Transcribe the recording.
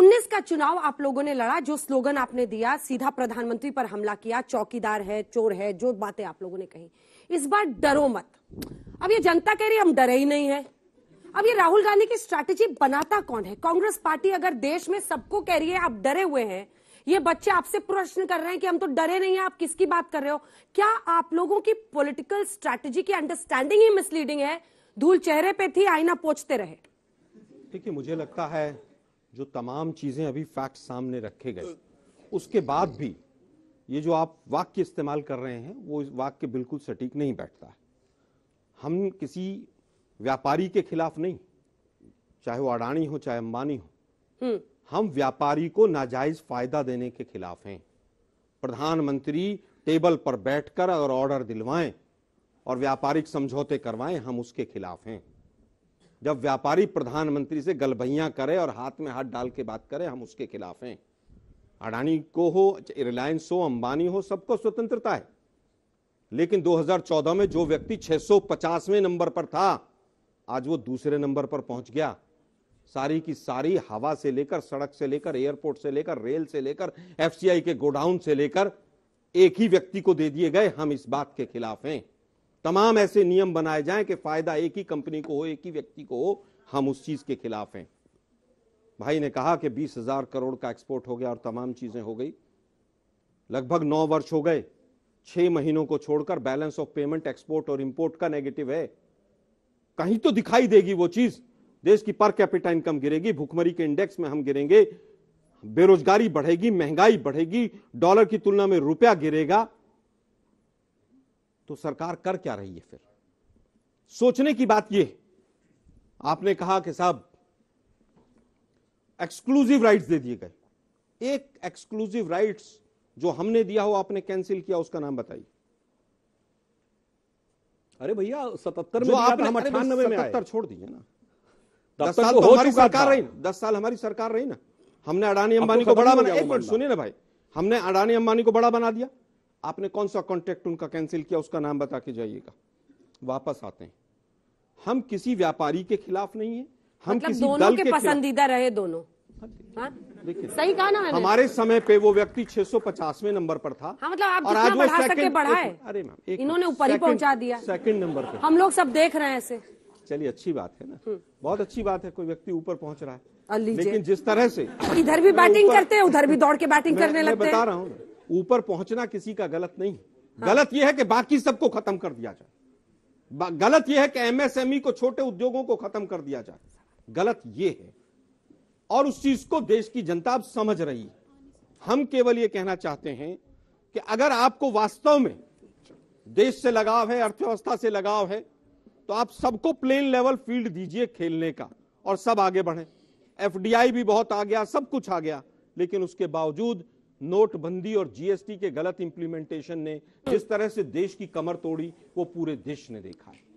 उन्नीस का चुनाव आप लोगों ने लड़ा जो स्लोगन आपने दिया सीधा प्रधानमंत्री पर हमला किया चौकीदार है चोर है जो बातें आप लोगों ने कही इस बार डरो मत अब ये जनता कह रही हम डरे ही नहीं है अब ये राहुल गांधी की स्ट्रैटेजी बनाता कौन है कांग्रेस पार्टी अगर देश में सबको कह रही है आप डरे हुए हैं ये बच्चे आपसे प्रश्न कर रहे हैं कि हम तो डरे नहीं है आप किसकी बात कर रहे हो क्या आप लोगों की पॉलिटिकल स्ट्रैटेजी की अंडरस्टैंडिंग ही मिसलीडिंग है धूल चेहरे पे थी आईना पोचते रहे देखिए मुझे लगता है जो तमाम चीज़ें अभी फैक्ट सामने रखे गए उसके बाद भी ये जो आप वाक्य इस्तेमाल कर रहे हैं वो वाक्य बिल्कुल सटीक नहीं बैठता है हम किसी व्यापारी के खिलाफ नहीं चाहे वो अडानी हो चाहे अंबानी हो हम्म। हम व्यापारी को नाजायज फायदा देने के खिलाफ हैं प्रधानमंत्री टेबल पर बैठकर अगर ऑर्डर दिलवाएं और व्यापारिक समझौते करवाएं हम उसके खिलाफ हैं जब व्यापारी प्रधानमंत्री से गलभैया करे और हाथ में हाथ डाल के बात करे हम उसके खिलाफ हैं अडानी को हो रिलायंस हो अंबानी हो सबको स्वतंत्रता है लेकिन 2014 में जो व्यक्ति 650वें नंबर पर था आज वो दूसरे नंबर पर पहुंच गया सारी की सारी हवा से लेकर सड़क से लेकर एयरपोर्ट से लेकर रेल से लेकर एफसीआई के गोडाउन से लेकर एक ही व्यक्ति को दे दिए गए हम इस बात के खिलाफ हैं तमाम ऐसे नियम बनाए जाएं कि फायदा एक ही कंपनी को हो एक ही व्यक्ति को हो हम उस चीज के खिलाफ हैं भाई ने कहा कि बीस हजार करोड़ का एक्सपोर्ट हो गया और तमाम चीजें हो गई लगभग नौ वर्ष हो गए छह महीनों को छोड़कर बैलेंस ऑफ पेमेंट एक्सपोर्ट और इंपोर्ट का नेगेटिव है कहीं तो दिखाई देगी वो चीज देश की पर कैपिटा इनकम गिरेगी भुखमरी के इंडेक्स में हम गिरेंगे बेरोजगारी बढ़ेगी महंगाई बढ़ेगी डॉलर की तुलना में रुपया गिरेगा तो सरकार कर क्या रही है फिर सोचने की बात यह आपने कहा कि साहब एक्सक्लूसिव राइट्स दे दिए गए एक एक्सक्लूसिव राइट्स जो हमने दिया हो आपने कैंसिल किया उसका नाम बताइए अरे भैया सतहत्तर में आपने हम अठानवे में सतहत्तर छोड़ दिए ना दस साल तो, तो हमारी सरकार रही ना दस साल हमारी सरकार रही ना हमने तो अडानी अंबानी को बड़ा बनाया एक मिनट सुनिए ना भाई हमने अडानी अंबानी को बड़ा बना दिया आपने कौन सा कॉन्ट्रैक्ट उनका कैंसिल किया उसका नाम बता के जाइएगा वापस आते हैं हम किसी व्यापारी के खिलाफ नहीं है हम मतलब किसी दोनों दल के, के पसंदीदा रहे दोनों हाँ? देखिए सही कहा ना हमारे समय पे वो व्यक्ति 650वें नंबर पर था हाँ, मतलब आप और आज वो सके बढ़ा है अरे मैम इन्होंने ऊपर ही पहुंचा दिया सेकंड नंबर पे हम लोग सब देख रहे हैं ऐसे चलिए अच्छी बात है ना हम्म। बहुत अच्छी बात है कोई व्यक्ति ऊपर पहुंच रहा है लेकिन जिस तरह से इधर भी बैटिंग करते हैं उधर भी दौड़ के बैटिंग करने लगते हैं बता रहा हूँ ऊपर पहुंचना किसी का गलत नहीं हाँ। गलत यह है कि बाकी सबको खत्म कर दिया जाए गलत यह है कि एमएसएमई को छोटे उद्योगों को खत्म कर दिया जाए गलत यह है और उस चीज को देश की जनता अब समझ रही है हम केवल यह कहना चाहते हैं कि अगर आपको वास्तव में देश से लगाव है अर्थव्यवस्था से लगाव है तो आप सबको प्लेन लेवल फील्ड दीजिए खेलने का और सब आगे बढ़े एफडीआई भी बहुत आ गया सब कुछ आ गया लेकिन उसके बावजूद नोटबंदी और जीएसटी के गलत इंप्लीमेंटेशन ने जिस तरह से देश की कमर तोड़ी वो पूरे देश ने देखा है